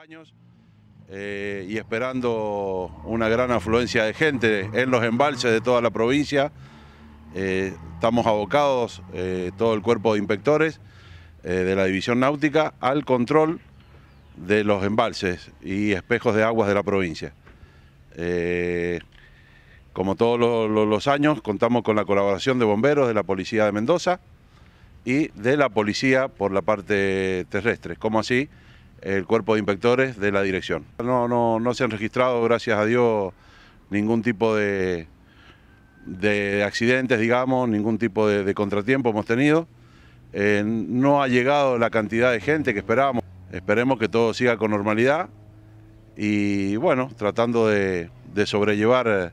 años eh, y esperando una gran afluencia de gente en los embalses de toda la provincia. Eh, estamos abocados, eh, todo el cuerpo de inspectores de la División Náutica, al control de los embalses y espejos de aguas de la provincia. como todos los, años, contamos con la colaboración de bomberos de la Policía de Mendoza y de la Policía por la parte terrestre. Como así, el cuerpo de inspectores de la dirección. No, no, no se han registrado, gracias a Dios, ningún tipo de, accidentes, digamos, ningún tipo de, contratiempo hemos tenido. Eh, no ha llegado la cantidad de gente que esperábamos. Esperemos que todo siga con normalidad y bueno, tratando de, sobrellevar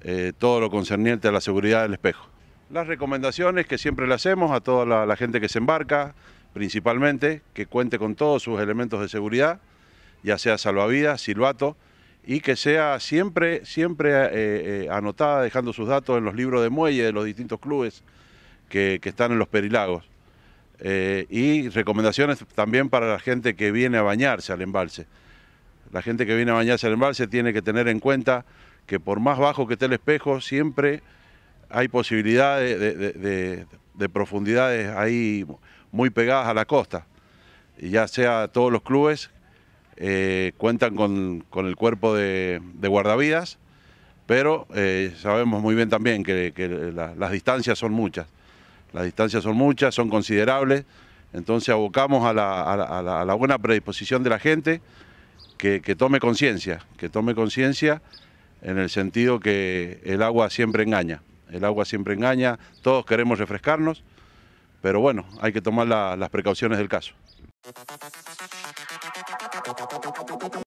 eh, todo lo concerniente a la seguridad del espejo. Las recomendaciones que siempre le hacemos a toda la gente que se embarca, principalmente, que cuente con todos sus elementos de seguridad, ya sea salvavidas, silbato, y que sea siempre, siempre eh, eh, anotada, dejando sus datos en los libros de muelle de los distintos clubes que, están en los perilagos. Eh, y recomendaciones también para la gente que viene a bañarse al embalse. La gente que viene a bañarse al embalse tiene que tener en cuenta que por más bajo que esté el espejo, siempre hay posibilidades de, de profundidades ahí muy pegadas a la costa. Y ya sea todos los clubes eh, cuentan con, el cuerpo de, guardavidas, pero eh, sabemos muy bien también que, las distancias son muchas. Las distancias son muchas, son considerables, entonces abocamos a la, buena predisposición de la gente que, que tome conciencia, que tome conciencia en el sentido que el agua siempre engaña. El agua siempre engaña, todos queremos refrescarnos, pero bueno, hay que tomar las precauciones del caso.